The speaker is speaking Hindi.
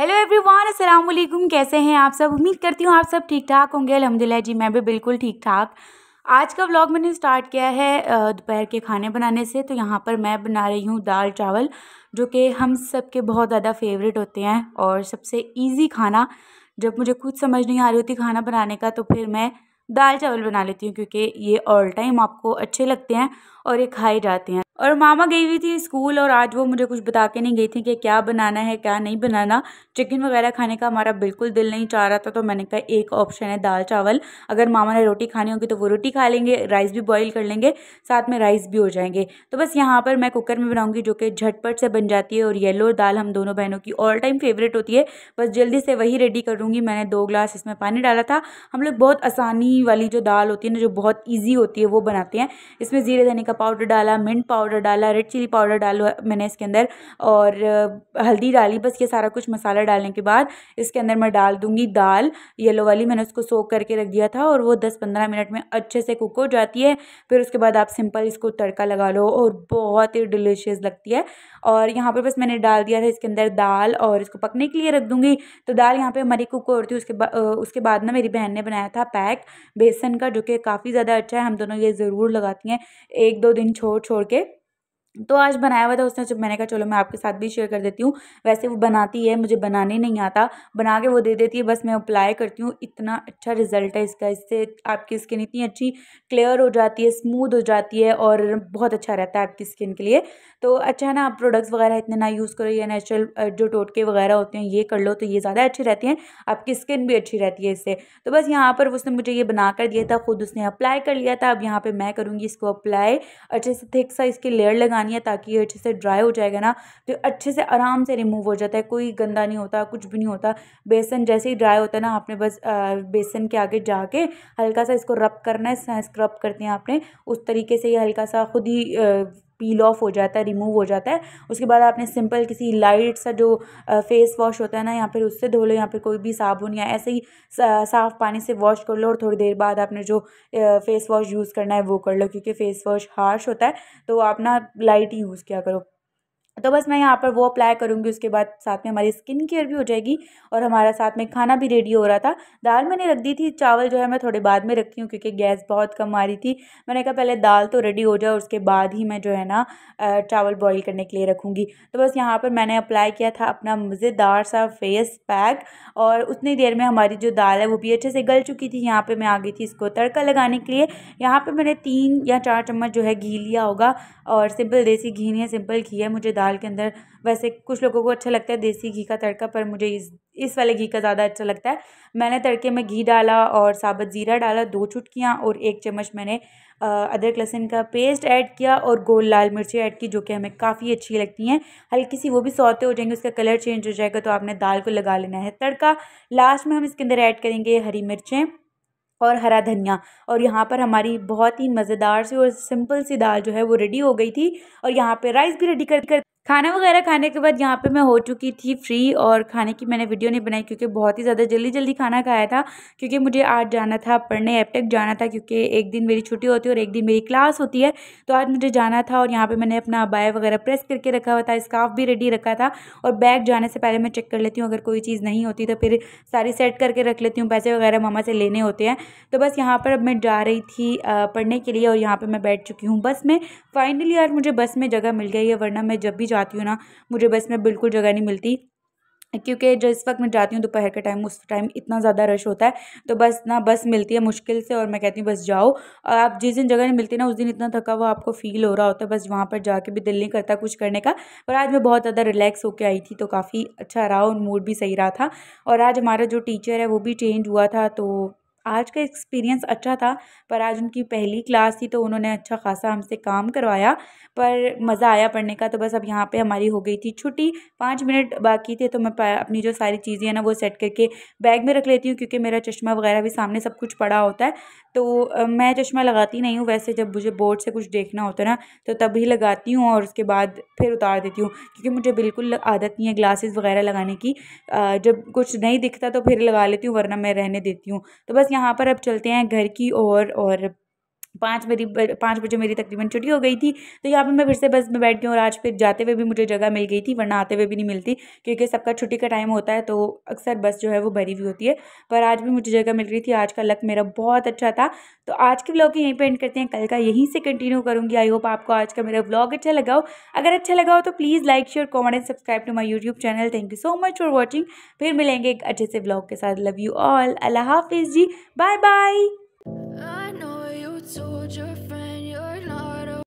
हेलो एवरीवन अस्सलाम वालेकुम कैसे हैं आप सब उम्मीद करती हूँ आप सब ठीक ठाक होंगे अलहमदिल्ला जी मैं भी बिल्कुल ठीक ठाक आज का व्लॉग मैंने स्टार्ट किया है दोपहर के खाने बनाने से तो यहाँ पर मैं बना रही हूँ दाल चावल जो कि हम सब के बहुत ज़्यादा फेवरेट होते हैं और सबसे ईजी खाना जब मुझे कुछ समझ नहीं आ रही होती खाना बनाने का तो फिर मैं दाल चावल बना लेती हूँ क्योंकि ये ऑल टाइम आपको अच्छे लगते हैं और ये खाए जाते हैं और मामा गई हुई थी स्कूल और आज वो मुझे कुछ बता के नहीं गई थी कि क्या बनाना है क्या नहीं बनाना चिकन वगैरह खाने का हमारा बिल्कुल दिल नहीं चाह रहा था तो मैंने कहा एक ऑप्शन है दाल चावल अगर मामा ने रोटी खानी होगी तो वो रोटी खा लेंगे राइस भी बॉईल कर लेंगे साथ में राइस भी हो जाएंगे तो बस यहाँ पर मैं कुकर में बनाऊँगी जो कि झटपट से बन जाती है और येलो दाल हम दोनों बहनों की ऑल टाइम फेवरेट होती है बस जल्दी से वही रेडी करूँगी मैंने दो ग्लास इसमें पानी डाला था हम लोग बहुत आसानी वाली जो दाल होती है ना जो बहुत ईजी होती है वो बनाते हैं इसमें जीरे धने का पाउडर डाला मिंट पाउडर पाउडर डाला रेड चिली पाउडर डाला मैंने इसके अंदर और हल्दी डाली बस ये सारा कुछ मसाला डालने के बाद इसके अंदर मैं डाल दूंगी दाल येलो वाली मैंने उसको सोख करके रख दिया था और वो दस पंद्रह मिनट में अच्छे से कुक हो जाती है फिर उसके बाद आप सिंपल इसको तड़का लगा लो और बहुत ही डिलीशियस लगती है और यहाँ पर बस मैंने डाल दिया था इसके अंदर दाल और इसको पकने के लिए रख दूँगी तो दाल यहाँ पर हमारी कुक हो रही थी उसके उसके बाद ना मेरी बहन ने बनाया था पैक बेसन का जो कि काफ़ी ज़्यादा अच्छा है हम दोनों ये ज़रूर लगाती हैं एक दो दिन छोड़ छोड़ के तो आज बनाया हुआ था उसने जब मैंने कहा चलो मैं आपके साथ भी शेयर कर देती हूँ वैसे वो बनाती है मुझे बनाने नहीं आता बना के वो दे देती है बस मैं अप्लाई करती हूँ इतना अच्छा रिजल्ट है इसका इससे आपकी स्किन इतनी अच्छी क्लियर हो जाती है स्मूथ हो जाती है और बहुत अच्छा रहता है आपकी स्किन के लिए तो अच्छा है ना आप प्रोडक्ट्स वगैरह इतने ना यूज़ करो या नेचुरल जो टोटके वगैरह होते हैं ये कर लो तो ये ज़्यादा अच्छी रहती हैं आपकी स्किन भी अच्छी रहती है इससे तो बस यहाँ पर उसने मुझे ये बना कर दिया था खुद उसने अप्लाई कर लिया था अब यहाँ पर मैं करूँगी इसको अप्लाई अच्छे से थिक सा इसकी लेयर लगानी लगानी है ताकि ये अच्छे से ड्राई हो जाएगा ना तो अच्छे से आराम से रिमूव हो जाता है कोई गंदा नहीं होता कुछ भी नहीं होता बेसन जैसे ही ड्राई होता है ना आपने बस बेसन के आगे जाके हल्का सा इसको रब करना है स्क्रब करते हैं आपने उस तरीके से ये हल्का सा खुद ही पील ऑफ हो जाता है रिमूव हो जाता है उसके बाद आपने सिंपल किसी लाइट सा जो फेस वॉश होता है ना या फिर उससे धो लो या फिर कोई भी साबुन या ऐसे ही साफ़ पानी से वॉश कर लो और थोड़ी देर बाद आपने जो फेस वॉश यूज़ करना है वो कर लो क्योंकि फेस वॉश हार्श होता है तो आप ना लाइट यूज़ किया करो तो बस मैं यहाँ पर वो अप्लाई करूँगी उसके बाद साथ में हमारी स्किन केयर भी हो जाएगी और हमारा साथ में खाना भी रेडी हो रहा था दाल मैंने रख दी थी चावल जो है मैं थोड़े बाद में रखती हूँ क्योंकि गैस बहुत कम आ रही थी मैंने कहा पहले दाल तो रेडी हो जाए उसके बाद ही मैं जो है ना चावल बॉयल करने के लिए रखूँगी तो बस यहाँ पर मैंने अप्लाई किया था अपना मज़ेदार सा फेस पैक और उतनी देर में हमारी जो दाल है वो भी अच्छे से गल चुकी थी यहाँ पर मैं आ गई थी इसको तड़का लगाने के लिए यहाँ पर मैंने तीन या चार चम्मच जो है घी लिया होगा और सिंपल देसी घी नहीं है सिंपल घी है मुझे दाल के अंदर वैसे कुछ लोगों को अच्छा लगता है देसी घी का तड़का पर मुझे इस इस वाले घी का ज़्यादा अच्छा लगता है मैंने तड़के में घी डाला और साबुत ज़ीरा डाला दो चुटकियाँ और एक चम्मच मैंने अदरक लहसुन का पेस्ट ऐड किया और गोल लाल मिर्ची ऐड की जो कि हमें काफ़ी अच्छी लगती हैं हल्की सी वो भी सौते हो जाएंगे उसका कलर चेंज हो जाएगा तो आपने दाल को लगा लेना है तड़का लास्ट में हम इसके अंदर ऐड करेंगे हरी मिर्चें और हरा धनिया और यहाँ पर हमारी बहुत ही मज़ेदार सी और सिंपल सी दाल जो है वो रेडी हो गई थी और यहाँ पे राइस भी रेडी कर कर खाना वगैरह खाने के बाद यहाँ पे मैं हो चुकी थी फ्री और खाने की मैंने वीडियो नहीं बनाई क्योंकि बहुत ही ज़्यादा जल्दी जल्दी खाना खाया था क्योंकि मुझे आज जाना था पढ़ने एपटेक जाना था क्योंकि एक दिन मेरी छुट्टी होती है और एक दिन मेरी क्लास होती है तो आज मुझे जाना था और यहाँ पर मैंने अपना बाय वगैरह प्रेस करके रखा हुआ था स्काफ भी रेडी रखा था और बैग जाने से पहले मैं चेक कर लेती हूँ अगर कोई चीज़ नहीं होती तो फिर सारी सेट करके रख लेती हूँ पैसे वगैरह मामा से लेने होते हैं तो बस यहाँ पर अब मैं जा रही थी पढ़ने के लिए और यहाँ पर मैं बैठ चुकी हूँ बस में फाइनली आज मुझे बस में जगह मिल गई है वरना मैं जब भी जाती हूँ ना मुझे बस में बिल्कुल जगह नहीं मिलती क्योंकि जिस वक्त मैं जाती हूँ दोपहर के टाइम उस टाइम इतना ज़्यादा रश होता है तो बस ना बस मिलती है मुश्किल से और मैं कहती हूँ बस जाओ और आप जिस दिन जगह नहीं मिलती ना उस दिन इतना थका हुआ आपको फील हो रहा होता है बस वहाँ पर जाके भी दिल नहीं करता कुछ करने का पर आज मैं बहुत ज़्यादा रिलैक्स होकर आई थी तो काफ़ी अच्छा रहा और मूड भी सही रहा था और आज हमारा जो टीचर है वो भी चेंज हुआ था तो आज का एक्सपीरियंस अच्छा था पर आज उनकी पहली क्लास थी तो उन्होंने अच्छा खासा हमसे काम करवाया पर मज़ा आया पढ़ने का तो बस अब यहाँ पे हमारी हो गई थी छुट्टी पाँच मिनट बाकी थे तो मैं अपनी जो सारी चीज़ें हैं ना वो सेट करके बैग में रख लेती हूँ क्योंकि मेरा चश्मा वगैरह भी सामने सब कुछ पड़ा होता है तो मैं चश्मा लगाती नहीं हूँ वैसे जब मुझे बोर्ड से कुछ देखना होता है ना तो तभी लगाती हूँ और उसके बाद फिर उतार देती हूँ क्योंकि मुझे बिल्कुल आदत नहीं है ग्लासेस वगैरह लगाने की जब कुछ नहीं दिखता तो फिर लगा लेती हूँ वरना मैं रहने देती हूँ तो बस यहाँ पर अब चलते हैं घर की ओर और पाँच मेरी पाँच बजे मेरी तकरीबन छुट्टी हो गई थी तो यहाँ पे मैं फिर से बस में बैठ गई और आज फिर जाते हुए भी मुझे जगह मिल गई थी वरना आते हुए भी नहीं मिलती क्योंकि सबका छुट्टी का टाइम होता है तो अक्सर बस जो है वो भरी हुई होती है पर आज भी मुझे जगह मिल रही थी आज का लक मेरा बहुत अच्छा था तो आज के ब्लॉग यहीं पर एंड करते हैं कल का यहीं से कंटिन्यू करूँगी आई होप आपको आज का मेरा ब्लॉग अच्छा लगाओ अगर अच्छा लगाओ तो please like share comment and subscribe to my YouTube channel thank you so much for watching फिर मिलेंगे एक अच्छे से ब्लॉग के साथ लव यू ऑल अल्लाह हाफिज़ जी bye bye told your friends